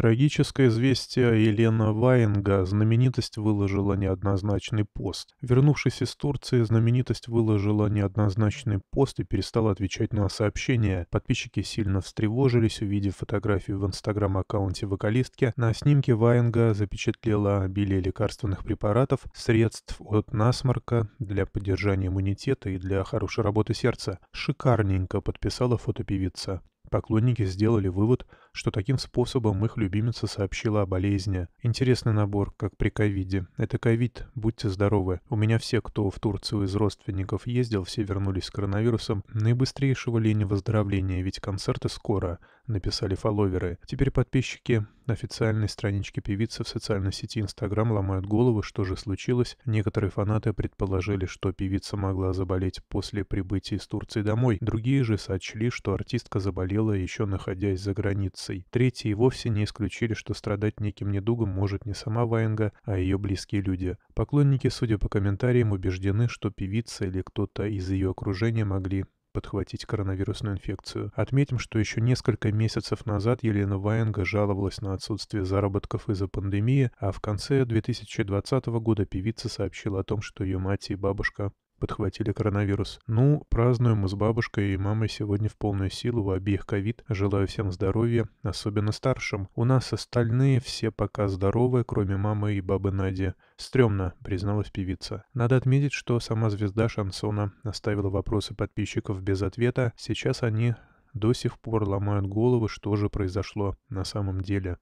Трагическое известие Елена Ваенга знаменитость выложила неоднозначный пост. Вернувшись из Турции, знаменитость выложила неоднозначный пост и перестала отвечать на сообщения. Подписчики сильно встревожились, увидев фотографию в инстаграм-аккаунте вокалистки. На снимке Ваенга запечатлела обилие лекарственных препаратов, средств от насморка для поддержания иммунитета и для хорошей работы сердца. Шикарненько подписала фотопевица. Поклонники сделали вывод – что таким способом их любимица сообщила о болезни. Интересный набор, как при ковиде. Это ковид, будьте здоровы. У меня все, кто в Турцию из родственников ездил, все вернулись с коронавирусом. Наибыстрейшего лени выздоровления, ведь концерты скоро, написали фолловеры. Теперь подписчики официальной страничке певицы в социальной сети Инстаграм ломают головы, что же случилось. Некоторые фанаты предположили, что певица могла заболеть после прибытия из Турции домой. Другие же сочли, что артистка заболела еще находясь за границей массой. Третьи вовсе не исключили, что страдать неким недугом может не сама Ваенга, а ее близкие люди. Поклонники, судя по комментариям, убеждены, что певица или кто-то из ее окружения могли подхватить коронавирусную инфекцию. Отметим, что еще несколько месяцев назад Елена Ваенга жаловалась на отсутствие заработков из-за пандемии, а в конце 2020 года певица сообщила о том, что ее мать и бабушка подхватили коронавирус. Ну, празднуем мы с бабушкой и мамой сегодня в полную силу, у обеих ковид. Желаю всем здоровья, особенно старшим. У нас остальные все пока здоровы, кроме мамы и бабы Нади. Стремно, призналась певица. Надо отметить, что сама звезда шансона оставила вопросы подписчиков без ответа. Сейчас они до сих пор ломают головы, что же произошло на самом деле.